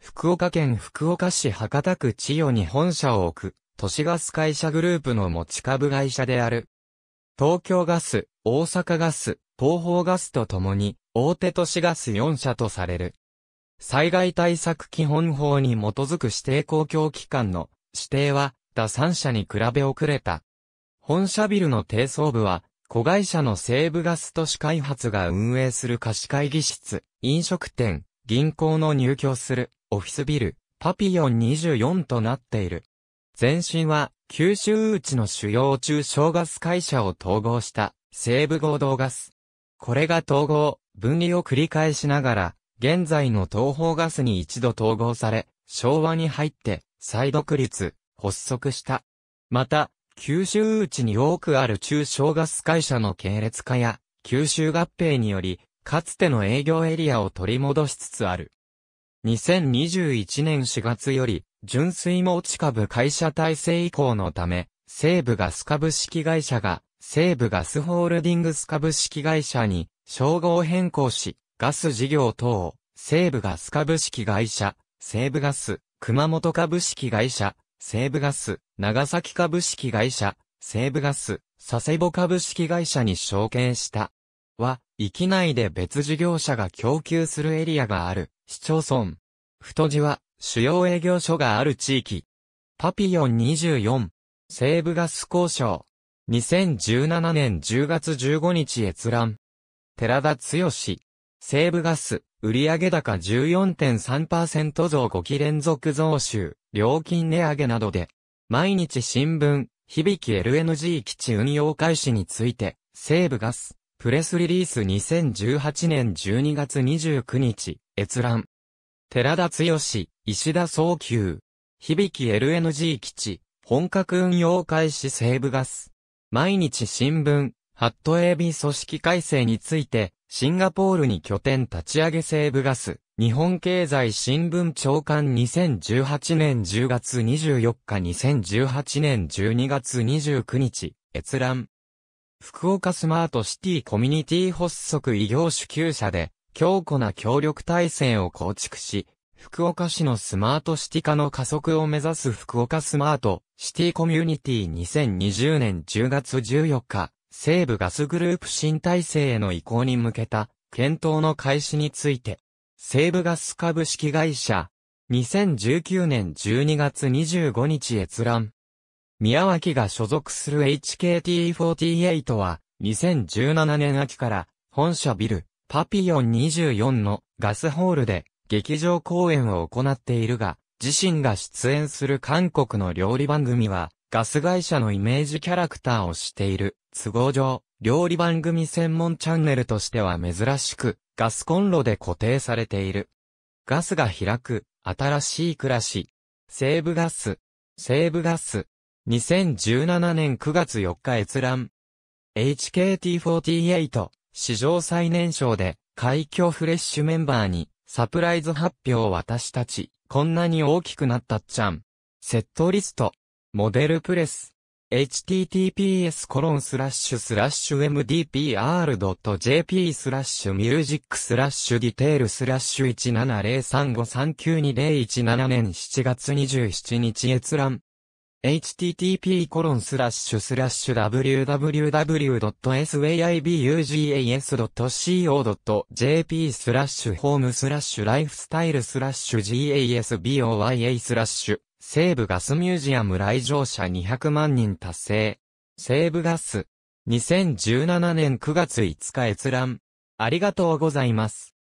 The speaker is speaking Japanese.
福岡県福岡市博多区千代に本社を置く、都市ガス会社グループの持ち株会社である。東京ガス、大阪ガス、東方ガスとともに、大手都市ガス4社とされる。災害対策基本法に基づく指定公共機関の指定は、他3社に比べ遅れた。本社ビルの低層部は、子会社の西部ガス都市開発が運営する貸し会議室、飲食店、銀行の入居するオフィスビル、パピオン24となっている。前身は九州うちの主要中小ガス会社を統合した西部合同ガス。これが統合、分離を繰り返しながら、現在の東方ガスに一度統合され、昭和に入って再独立、発足した。また、九州うちに多くある中小ガス会社の系列化や、九州合併により、かつての営業エリアを取り戻しつつある。2021年4月より、純粋持ち株会社体制移行のため、西武ガス株式会社が、西武ガスホールディングス株式会社に、称号変更し、ガス事業等を、西武ガス株式会社、西武ガス、熊本株式会社、西武ガス、長崎株式会社、西武ガス、佐世保株式会社に承継した。は、域内で別事業者が供給するエリアがある、市町村。太字は、主要営業所がある地域。パピヨン24、西部ガス交渉。2017年10月15日閲覧。寺田剛。西部ガス、売上高14.3%増5期連続増収、料金値上げなどで、毎日新聞、響き LNG 基地運用開始について、西部ガス、プレスリリース2018年12月29日、閲覧。寺田剛、石田総久響 LNG 基地、本格運用開始西部ガス。毎日新聞、ハット AB 組織改正について、シンガポールに拠点立ち上げ西部ガス、日本経済新聞長官2018年10月24日2018年12月29日、閲覧。福岡スマートシティコミュニティ発足異業種級者で、強固な協力体制を構築し、福岡市のスマートシティ化の加速を目指す福岡スマートシティコミュニティ2020年10月14日、西部ガスグループ新体制への移行に向けた検討の開始について、西部ガス株式会社、2019年12月25日閲覧。宮脇が所属する HKT48 は、2017年秋から、本社ビル、パピオン24のガスホールで、劇場公演を行っているが、自身が出演する韓国の料理番組は、ガス会社のイメージキャラクターをしている、都合上、料理番組専門チャンネルとしては珍しく、ガスコンロで固定されている。ガスが開く、新しい暮らし。西部ガス。西部ガス。2017年9月4日閲覧。HKT48、史上最年少で、海挙フレッシュメンバーに、サプライズ発表私たち、こんなに大きくなったっちゃん。セットリスト、モデルプレス。https コロンスラッシュスラッシュ mdpr.jp スラッシュミュージックスラッシュディテールスラッシュ17035392017年7月27日閲覧 http://www.saibugas.co.jp スラッシュホームスラッシュライフスタイルスラッシュ gasboya スラッシュ西部ガスミュージアム来場者200万人達成西部ガス2017年9月5日閲覧ありがとうございます。